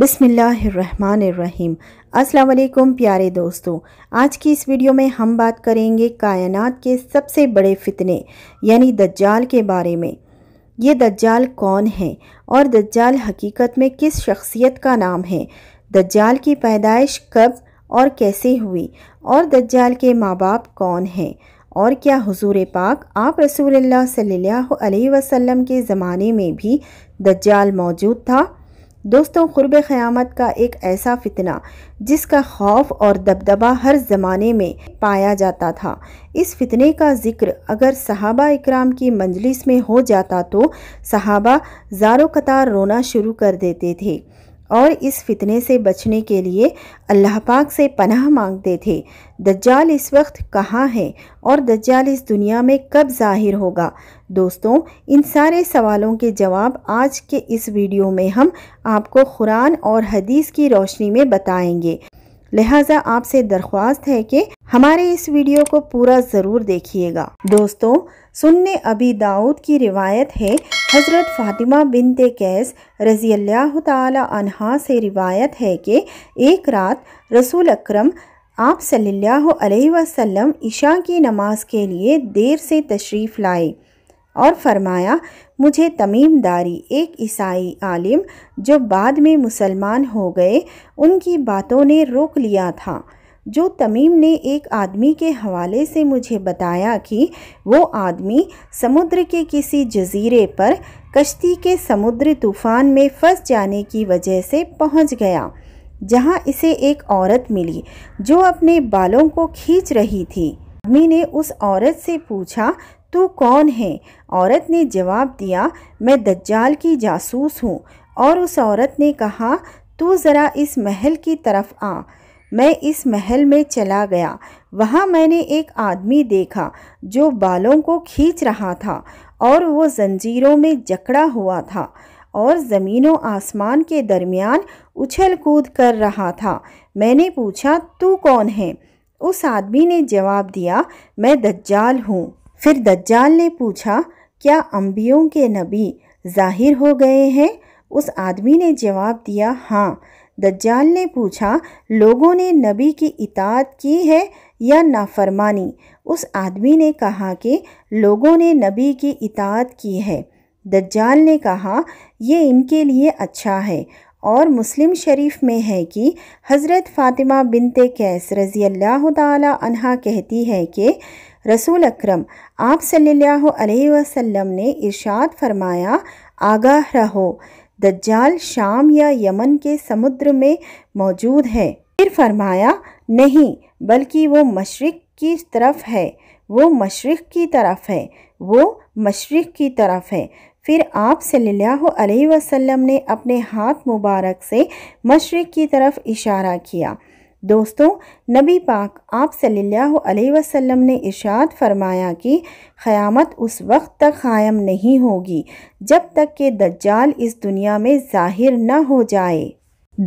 बिसमीम् अस्सलाम प्यारे दोस्तों आज की इस वीडियो में हम बात करेंगे कायनात के सबसे बड़े फितने यानी दज्जाल के बारे में ये दज्जाल कौन है और दज्जाल हकीकत में किस शख्सियत का नाम है दज्जाल की पैदाइश कब और कैसे हुई और दज्जाल के माँ बाप कौन हैं और क्या हुजूर पाक आप रसूलुल्लाह सल्लल्लाहु अलैहि वसल्लम के ज़माने में भी दज्जाल मौजूद था दोस्तों ख़ुरब क़यामत का एक ऐसा फितना जिसका खौफ और दबदबा हर ज़माने में पाया जाता था इस फितने का जिक्र अगर सहाबा इकराम की मंजलिस में हो जाता तो सहाबा ज़ारो कतार रोना शुरू कर देते थे और इस फितने से बचने के लिए अल्लाह पाक से पनाह मांगते थे दज्जाल इस वक्त कहाँ है और दज्जाल इस दुनिया में कब जाहिर होगा दोस्तों इन सारे सवालों के जवाब आज के इस वीडियो में हम आपको कुरान और हदीस की रोशनी में बताएंगे लिहाजा आपसे दरख्वास्त है कि हमारे इस वीडियो को पूरा ज़रूर देखिएगा दोस्तों सुनने अभी दाऊद की रिवायत है हज़रत फ़ातिमा बिनते कैस रज़ी अल्लाह तहा से रिवायत है कि एक रात रसूल अक्रम आप सल्लल्लाहु वसल्लम ईशा की नमाज के लिए देर से तशरीफ़ लाए और फरमाया मुझे तमीम दारी एक ईसाई आलिम जो बाद में मुसलमान हो गए उनकी बातों ने रोक लिया था जो तमीम ने एक आदमी के हवाले से मुझे बताया कि वो आदमी समुद्र के किसी जजीरे पर कश्ती के समुद्र तूफ़ान में फंस जाने की वजह से पहुंच गया जहां इसे एक औरत मिली जो अपने बालों को खींच रही थी आदमी ने उस औरत से पूछा तू कौन है औरत ने जवाब दिया मैं दज्जाल की जासूस हूँ और उस औरत ने कहा तू ज़रा इस महल की तरफ आ मैं इस महल में चला गया वहाँ मैंने एक आदमी देखा जो बालों को खींच रहा था और वो जंजीरों में जकड़ा हुआ था और ज़मीनों आसमान के दरमियान उछल कूद कर रहा था मैंने पूछा तू कौन है उस आदमी ने जवाब दिया मैं दज्जाल हूँ फिर दज्जाल ने पूछा क्या अम्बियों के नबी जाहिर हो गए हैं उस आदमी ने जवाब दिया हाँ दज्जाल ने पूछा लोगों ने नबी की इतात की है या नाफरमानी उस आदमी ने कहा कि लोगों ने नबी की इतात की है दज्जाल ने कहा ये इनके लिए अच्छा है और मुस्लिम शरीफ में है कि हज़रत फ़ातिमा बिनते कैस रज़ी अल्लाह तहा कहती है कि रसूल अक्रम आप सल्लल्लाहु अलैहि वसल्लम ने इरशाद फरमाया आगाह रहो दज्जाल शाम या यमन के समुद्र में मौजूद है फिर फरमाया नहीं बल्कि वो मशरक़ की तरफ है वो मशरक़ की तरफ है वो मशरक़ की तरफ है फिर आप सल्लल्लाहु अलैहि वसल्लम ने अपने हाथ मुबारक से मशरक़ की तरफ इशारा किया दोस्तों नबी पाक आप सल्लल्लाहु अलैहि वसल्लम ने इशाद फरमाया कि ख़यामत उस वक्त तक क़ायम नहीं होगी जब तक कि दज्जाल इस दुनिया में ज़ाहिर न हो जाए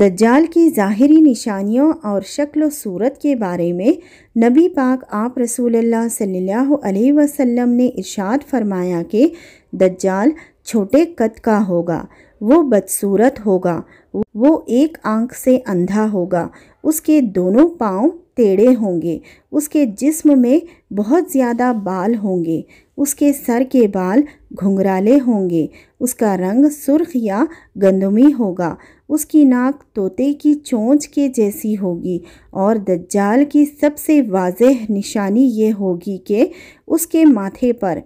दज्जाल की ज़ाहरी निशानियों और शक्ल सूरत के बारे में नबी पाक आप रसूल सल्लल्लाहु अलैहि वसल्लम ने इशाद फरमाया कि दज्जाल छोटे कद का होगा वो बदसूरत होगा वो एक आंख से अंधा होगा उसके दोनों पाँव टेढ़े होंगे उसके जिस्म में बहुत ज़्यादा बाल होंगे उसके सर के बाल घुंघराले होंगे उसका रंग सुर्ख या गंदमी होगा उसकी नाक तोते की चोंच के जैसी होगी और दज्जाल की सबसे वाजह निशानी ये होगी कि उसके माथे पर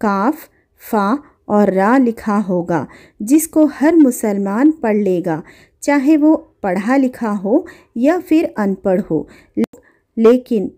काफ फा और रा लिखा होगा जिसको हर मुसलमान पढ़ लेगा चाहे वो पढ़ा लिखा हो या फिर अनपढ़ हो लेकिन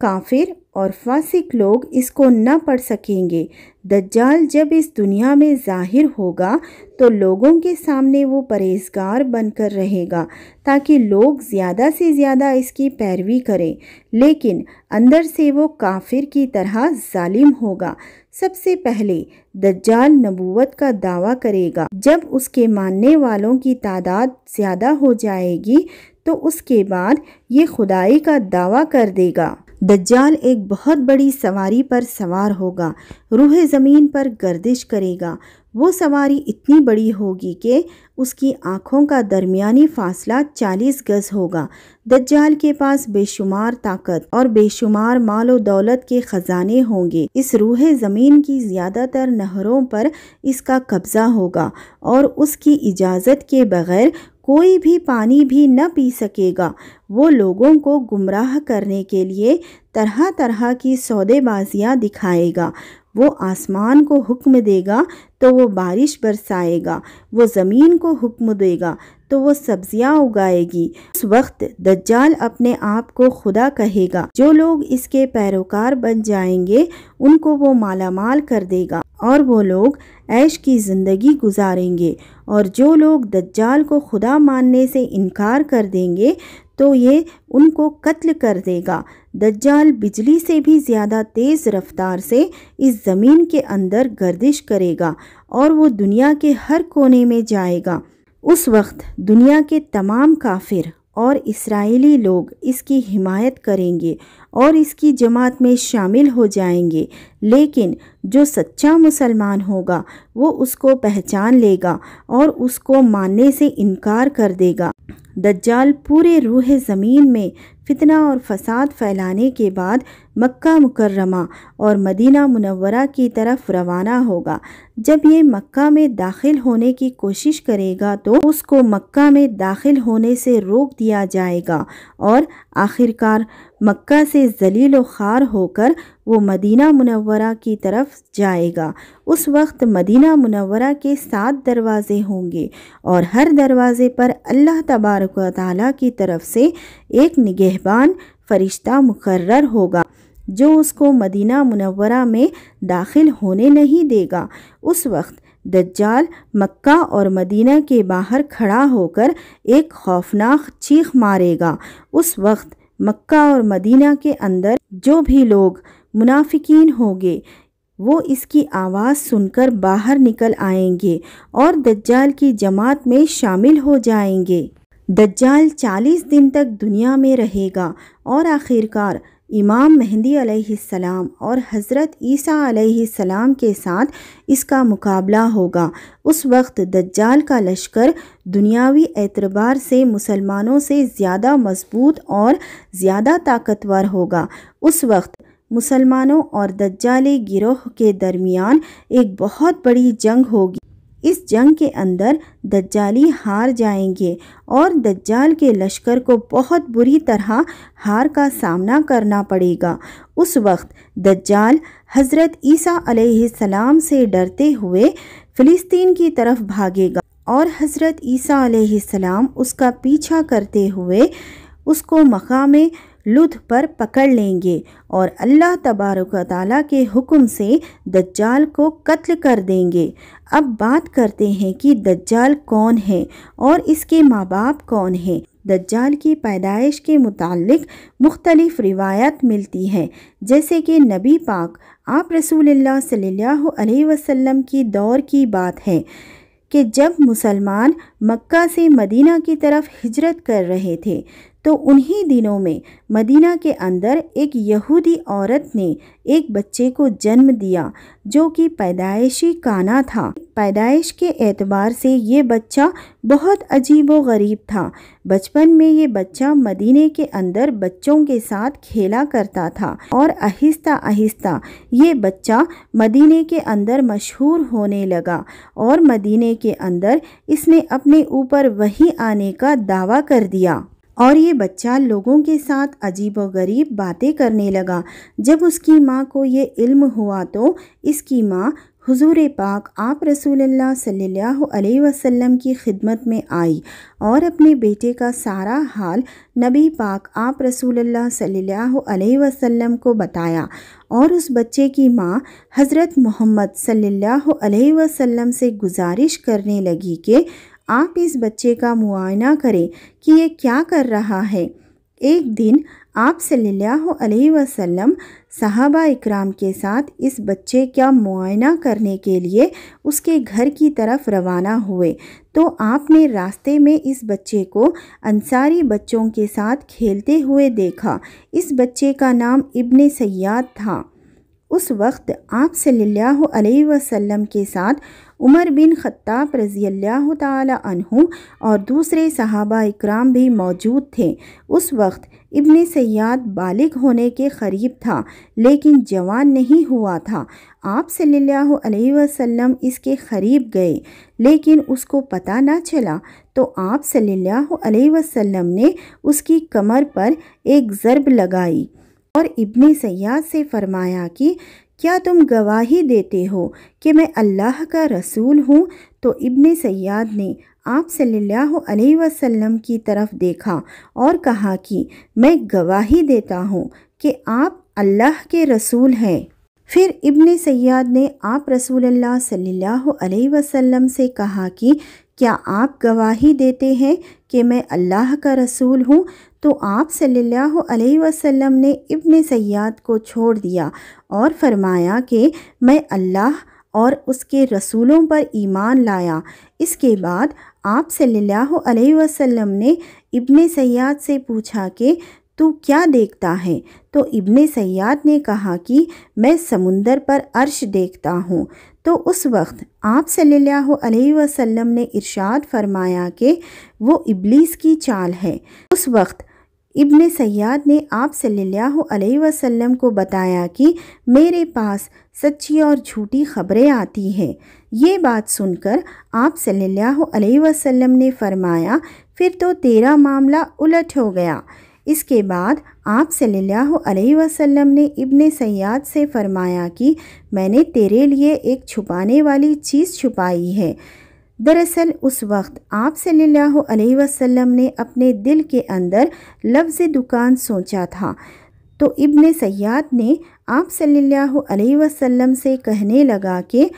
काफिर और फासिक लोग इसको न पढ़ सकेंगे दज्जाल जब इस दुनिया में जाहिर होगा तो लोगों के सामने वो परहेजगार बनकर रहेगा ताकि लोग ज़्यादा से ज़्यादा इसकी पैरवी करें लेकिन अंदर से वो काफिर की तरह जालिम होगा सबसे पहले दज्जाल नबूवत का दावा करेगा जब उसके मानने वालों की तादाद ज़्यादा हो जाएगी तो उसके बाद ये खुदाई का दावा कर देगा दज्जाल एक बहुत बड़ी सवारी पर सवार होगा रूह ज़मीन पर गर्दिश करेगा वो सवारी इतनी बड़ी होगी कि उसकी आँखों का दरमियानी फासला चालीस गज होगा दज्जाल के पास बेशुमार ताकत और बेशुमार माल और दौलत के ख़जाने होंगे इस रूह ज़मीन की ज़्यादातर नहरों पर इसका कब्ज़ा होगा और उसकी इजाज़त के बगैर कोई भी पानी भी न पी सकेगा वो लोगों को गुमराह करने के लिए तरह तरह की सौदेबाजियाँ दिखाएगा वो आसमान को हुक्म देगा तो वो बारिश बरसाएगा वो ज़मीन को हुक्म देगा तो वो सब्जियां उगाएगी उस वक्त दज्जाल अपने आप को खुदा कहेगा जो लोग इसके पैरोकार बन जाएंगे उनको वो मालामाल कर देगा और वो लोग ऐश की ज़िंदगी गुजारेंगे और जो लोग दज्जाल को खुदा मानने से इनकार कर देंगे तो ये उनको कत्ल कर देगा दज्जाल बिजली से भी ज़्यादा तेज़ रफ्तार से इस ज़मीन के अंदर गर्दिश करेगा और वो दुनिया के हर कोने में जाएगा उस वक्त दुनिया के तमाम काफिर और इसराइली लोग इसकी हिमायत करेंगे और इसकी जमात में शामिल हो जाएंगे लेकिन जो सच्चा मुसलमान होगा वो उसको पहचान लेगा और उसको मानने से इनकार कर देगा दज्जाल पूरे रूह ज़मीन में फितना और फसाद फैलाने के बाद मक्का मुकर्रमा और मदीना मुनवरा की तरफ रवाना होगा जब ये मक्का में दाखिल होने की कोशिश करेगा तो उसको मक्का में दाखिल होने से रोक दिया जाएगा और आखिरकार मक्का से जलील ख़ार होकर वो मदीना मुनवरा की तरफ जाएगा उस वक्त मदीना मुनवरा के सात दरवाज़े होंगे और हर दरवाज़े पर अल्लाह तबारक ताली की तरफ से एक निगहबान फरिश्ता मुकर होगा जो उसको मदीना मुनवरा में दाखिल होने नहीं देगा उस वक्त दज्जाल मक्का और मदीना के बाहर खड़ा होकर एक खौफनाक चीख मारेगा उस वक्त मक्का और मदीना के अंदर जो भी लोग मुनाफिकीन होंगे वो इसकी आवाज़ सुनकर बाहर निकल आएंगे और दज्जाल की जमात में शामिल हो जाएंगे दज्जाल चालीस दिन तक दुनिया में रहेगा और आखिरकार इमाम मेहंदी सलाम और हज़रत ईसा सलाम के साथ इसका मुकाबला होगा उस वक्त दज्जाल का लश्कर दुनियावी एतबार से मुसलमानों से ज़्यादा मजबूत और ज़्यादा ताकतवर होगा उस वक्त मुसलमानों और दज्जाल गिरोह के दरमियान एक बहुत बड़ी जंग होगी इस जंग के अंदर दज्जाली हार जाएंगे और दज्जाल के लश्कर को बहुत बुरी तरह हार का सामना करना पड़ेगा उस वक्त दज्जाल हज़रत ईसा सलाम से डरते हुए फ़िलिस्तीन की तरफ भागेगा और हज़रत ईसा सलाम उसका पीछा करते हुए उसको मकाम लुध पर पकड़ लेंगे और अल्लाह तबारक ताली के हुक्म से दज्जाल को कत्ल कर देंगे अब बात करते हैं कि दज्जाल कौन है और इसके माँ बाप कौन हैं दज्जाल की पैदाइश के मुतालिक मुख्तलिफ़ रिवायत मिलती है जैसे कि नबी पाक आप रसूलुल्लाह सल्लल्लाहु अलैहि वसल्लम की दौर की बात है कि जब मुसलमान मक्का से मदीना की तरफ हिजरत कर रहे थे तो उन्हीं दिनों में मदीना के अंदर एक यहूदी औरत ने एक बच्चे को जन्म दिया जो कि पैदाइशी काना था पैदाइश के एतबार से ये बच्चा बहुत अजीब व गरीब था बचपन में ये बच्चा मदीने के अंदर बच्चों के साथ खेला करता था और आहिस्ता आहिस्ता ये बच्चा मदीने के अंदर मशहूर होने लगा और मदीने के अंदर इसने अपने ऊपर वही आने का दावा कर दिया और ये बच्चा लोगों के साथ अजीब व गरीब बातें करने लगा जब उसकी माँ को ये इल्म हुआ तो इसकी माँ हुजूर पाक आप रसूलुल्लाह सल्लल्लाहु अलैहि वसल्लम की खिदमत में आई और अपने बेटे का सारा हाल नबी पाक आप रसूलुल्लाह सल्लल्लाहु अलैहि वसल्लम को बताया और उस बच्चे की माँ हज़रत मोहम्मद सल्लल्लाहु अलैहि वसल्लम से गुजारिश करने लगी कि आप इस बच्चे का मुआयना करें कि ये क्या कर रहा है एक दिन आप सल्लल्लाहु अलैहि वसल्लम सहाबा इकराम के साथ इस बच्चे का मुआयना करने के लिए उसके घर की तरफ रवाना हुए तो आपने रास्ते में इस बच्चे को अंसारी बच्चों के साथ खेलते हुए देखा इस बच्चे का नाम इब्ने सयाद था उस वक्त आप सल्लल्लाहु अलैहि वसल्लम के साथ उमर बिन खत्ताब रज़ी अल्लाह तहु और दूसरे सहाबा इकराम भी मौजूद थे उस वक्त इब्न सयाद बालिग होने के करीब था लेकिन जवान नहीं हुआ था आप सल्लल्लाहु अलैहि वसल्लम इसके करीब गए लेकिन उसको पता ना चला तो आप सल्लल्लाहु अलैहि वसल्लम ने उसकी कमर पर एक ज़रब लगाई और इब्ने सयाद से फरमाया कि क्या तुम गवाही देते हो कि मैं अल्लाह का रसूल हूँ तो इब्ने सयाद ने आप सल्लल्लाहु अलैहि वसल्लम की तरफ देखा और कहा कि मैं गवाही देता हूँ कि आप अल्लाह के रसूल हैं फिर इब्ने सयाद ने आप रसूल अल्लाह सल्लल्लाहु अलैहि वसल्लम से कहा कि क्या आप गवाही देते हैं कि मैं अल्लाह का रसूल हूँ तो आप सल्लल्लाहु अलैहि वसल्लम ने इब्न सयाद को छोड़ दिया और फरमाया कि मैं अल्लाह और उसके रसूलों पर ईमान लाया इसके बाद आप सल्लल्लाहु अलैहि वसल्लम ने इब्न सयाद से पूछा कि तू क्या देखता है तो इब्न सयाद ने कहा कि मैं समुंदर पर अर्श देखता हूँ तो उस वक्त आप सल्लल्लाहु अलैहि वसल्लम ने इरशाद फरमाया कि वो इबलीस की चाल है उस वक्त इब्न सयाद ने आप सल्लल्लाहु अलैहि वसल्लम को बताया कि मेरे पास सच्ची और झूठी खबरें आती हैं ये बात सुनकर आप सल्लल्लाहु अलैहि वसल्लम ने फरमाया फिर तो तेरा मामला उलट हो गया इसके बाद आप सल्लल्लाहु अलैहि वसल्लम ने इब्न सयाद से फरमाया कि मैंने तेरे लिए एक छुपाने वाली चीज़ छुपाई है दरअसल उस वक्त आप सल्लल्लाहु अलैहि वसल्लम ने अपने दिल के अंदर लफ्ज़ दुकान सोचा था तो इब्न सयाद ने आप सल्लल्लाहु अलैहि वसल्लम से कहने लगा कि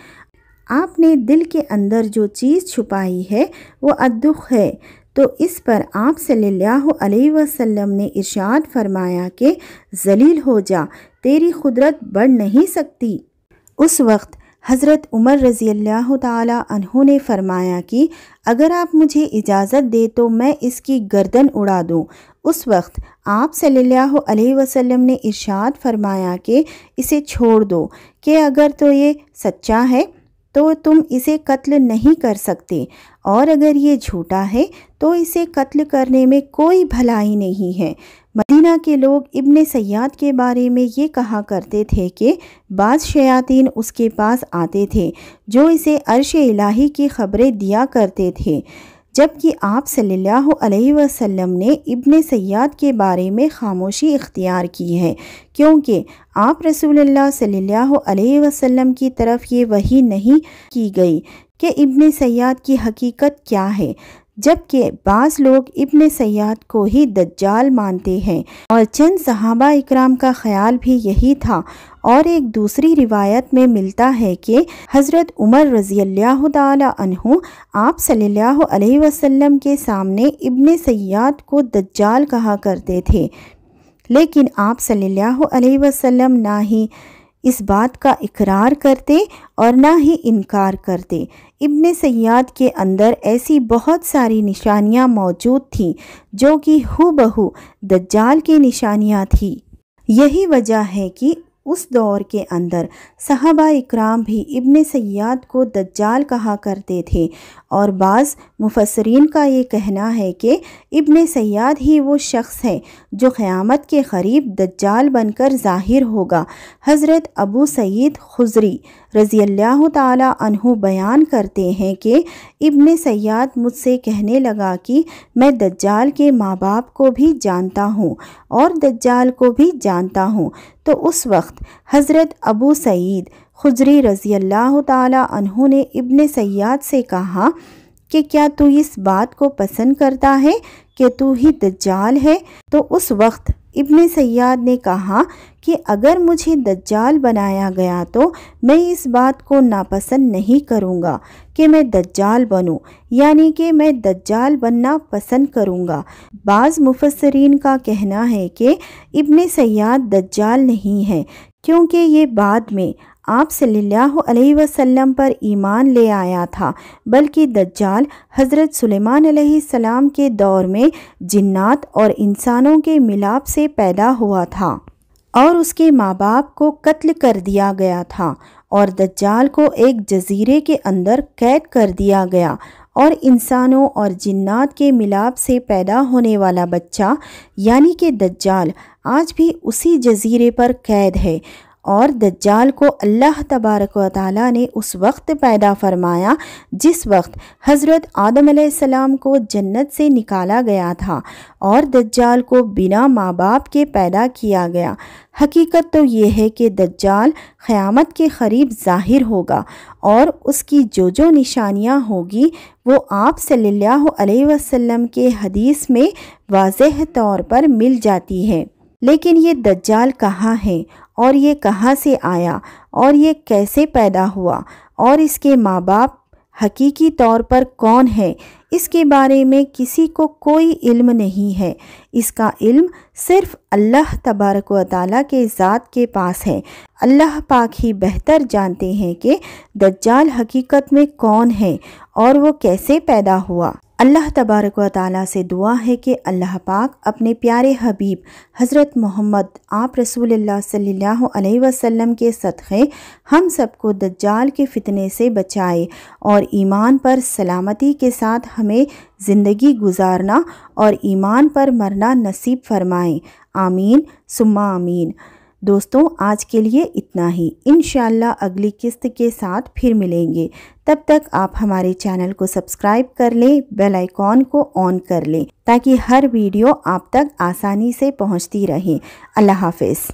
आपने दिल के अंदर जो चीज़ छुपाई है वो अद्दुख है तो इस पर आप सल्लल्लाहु अलैहि वसल्लम ने इरशाद फरमाया कि जलील हो जा तेरी खुदरत बढ़ नहीं सकती उस वक्त हज़रत उमर रज़ी अल्लाह तहों ने फरमाया कि अगर आप मुझे इजाज़त दे तो मैं इसकी गर्दन उड़ा दूँ उस वक्त आप सल्लल्लाहु अलैहि वसल्लम ने इरशाद फरमाया कि इसे छोड़ दो कि अगर तो ये सच्चा है तो तुम इसे कत्ल नहीं कर सकते और अगर ये झूठा है तो इसे कत्ल करने में कोई भलाई नहीं है मदीना के लोग इब्न सयाद के बारे में ये कहा करते थे कि बाज़ शयातीन उसके पास आते थे जो इसे अरश इलाही की खबरें दिया करते थे जबकि आप सल्लल्लाहु अलैहि वसल्लम ने इब्न सयाद के बारे में खामोशी इख्तियार की है क्योंकि आप रसूल सल्लल्लाहु अलैहि वसल्लम की तरफ ये वही नहीं की गई कि इब्न सयाद की हकीकत क्या है जबकि बाज़ लोग इबन सयाद को ही दज्जाल मानते हैं और चंद सहाबा इकराम का ख्याल भी यही था और एक दूसरी रिवायत में मिलता है कि हज़रत उमर रज़ी तहु आप सल्लल्लाहु अलैहि वसल्लम के सामने इबन सयाद को दज्जाल कहा करते थे लेकिन आप सल्लल्लाहु अलैहि वसल्लम ना ही इस बात का इकरार करते और ना ही इनकार करते इब्न सयाद के अंदर ऐसी बहुत सारी निशानियां मौजूद थीं जो कि हु बहू दज्जाल की निशानियां थीं यही वजह है कि उस दौर के अंदर साहबा इकराम भी इब्न सयाद को दज्जाल कहा करते थे और बाज़ मुफसरीन का ये कहना है कि इब्न सयाद ही वो शख्स है जो क़यामत के करीब दज्जाल बनकर ज़ाहिर होगा हज़रत अबू सईद खुजरी रज़ी अल्लाह तहु बयान करते हैं कि इब्न सयाद मुझसे कहने लगा कि मैं दज्जाल के माँ बाप को भी जानता हूँ और दज्जाल को भी जानता हूँ तो उस वक्त हज़रत अबू सईद खुजरी रज़ी अल्लाह तहों ने इबन सयाद से कहा कि क्या तू इस बात को पसंद करता है कि तू ही दज्जाल है तो उस वक्त इबन सयाद ने कहा कि अगर मुझे दज्जाल बनाया गया तो मैं इस बात को नापसंद नहीं करूँगा कि मैं दज्जाल बनूं, यानी कि मैं दज्जाल बनना पसंद करूँगा बाज़ मुफसरीन का कहना है कि इबन सयाद दज्जाल नहीं है क्योंकि ये बाद में आप सल्लल्लाहु वसल्लम पर ईमान ले आया था बल्कि दज्जाल हज़रत सुलेमान सलाम के दौर में जिन्नात और इंसानों के मिलाप से पैदा हुआ था और उसके माँ बाप को कत्ल कर दिया गया था और दज्जाल को एक जजीरे के अंदर कैद कर दिया गया और इंसानों और जिन्नात के मिलाप से पैदा होने वाला बच्चा यानी कि दज्जाल आज भी उसी जजीरे पर कैद है और दज्जाल को अल्लाह तबारक व ने उस वक्त पैदा फरमाया जिस वक्त हज़रत आदम सलाम को जन्नत से निकाला गया था और दज्जाल को बिना माँ बाप के पैदा किया गया हकीकत तो यह है कि दज्जाल क़यामत के करीब ज़ाहिर होगा और उसकी जो जो निशानियाँ होगी वो आप सल्लल्लाहु अलैहि वसल्लम के हदीस में वाज तौर पर मिल जाती है लेकिन ये दज्जाल कहाँ है और ये कहाँ से आया और ये कैसे पैदा हुआ और इसके माँ बाप हकीकी तौर पर कौन है इसके बारे में किसी को कोई इल्म नहीं है इसका इल्म सिर्फ अल्लाह तबारक व के ज़ात के पास है अल्लाह पाक ही बेहतर जानते हैं कि दज्जाल हकीकत में कौन है और वो कैसे पैदा हुआ अल्लाह तबारक व ताली से दुआ है कि अल्लाह पाक अपने प्यारे हबीब हज़रत मोहम्मद आप रसूल सल्लल्लाहु अलैहि वसल्लम के सदक़े हम सबको दज्जाल के फ़ितने से बचाए और ईमान पर सलामती के साथ हमें ज़िंदगी गुजारना और ईमान पर मरना नसीब फरमाएँ आमीन सुमा आमीन दोस्तों आज के लिए इतना ही इन अगली किस्त के साथ फिर मिलेंगे तब तक आप हमारे चैनल को सब्सक्राइब कर लें बेल आइकॉन को ऑन कर लें ताकि हर वीडियो आप तक आसानी से पहुंचती रहे अल्लाह हाफिज़